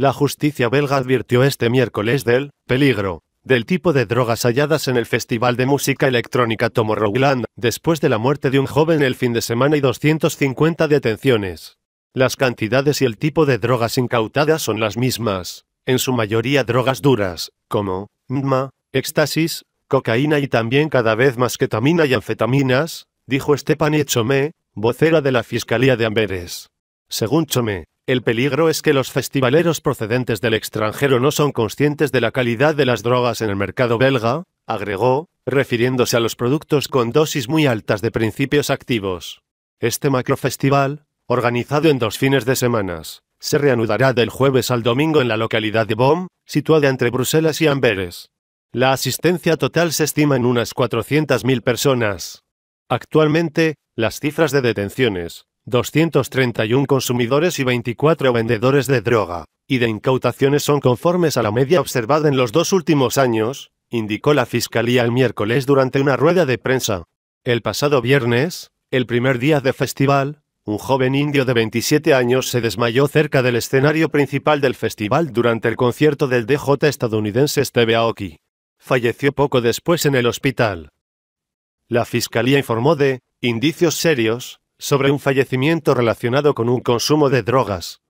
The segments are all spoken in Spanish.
La justicia belga advirtió este miércoles del peligro del tipo de drogas halladas en el Festival de Música Electrónica Tomorrowland, después de la muerte de un joven el fin de semana y 250 detenciones. Las cantidades y el tipo de drogas incautadas son las mismas, en su mayoría drogas duras, como mdma, éxtasis, cocaína y también cada vez más ketamina y anfetaminas, dijo Stephanie Chomé, vocera de la Fiscalía de Amberes. Según Chomé, el peligro es que los festivaleros procedentes del extranjero no son conscientes de la calidad de las drogas en el mercado belga, agregó, refiriéndose a los productos con dosis muy altas de principios activos. Este macrofestival, organizado en dos fines de semanas, se reanudará del jueves al domingo en la localidad de Bom, situada entre Bruselas y Amberes. La asistencia total se estima en unas 400.000 personas. Actualmente, las cifras de detenciones, 231 consumidores y 24 vendedores de droga, y de incautaciones son conformes a la media observada en los dos últimos años, indicó la Fiscalía el miércoles durante una rueda de prensa. El pasado viernes, el primer día de festival, un joven indio de 27 años se desmayó cerca del escenario principal del festival durante el concierto del DJ estadounidense Steve Aoki. Falleció poco después en el hospital. La fiscalía informó de indicios serios sobre un fallecimiento relacionado con un consumo de drogas.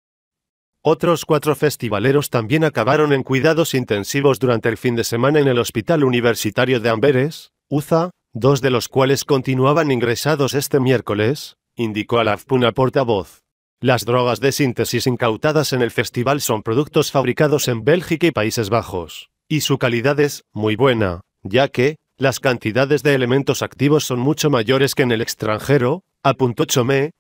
Otros cuatro festivaleros también acabaron en cuidados intensivos durante el fin de semana en el Hospital Universitario de Amberes, Uza, dos de los cuales continuaban ingresados este miércoles, indicó Alaf una portavoz. Las drogas de síntesis incautadas en el festival son productos fabricados en Bélgica y Países Bajos, y su calidad es muy buena, ya que las cantidades de elementos activos son mucho mayores que en el extranjero, apuntó Chomé,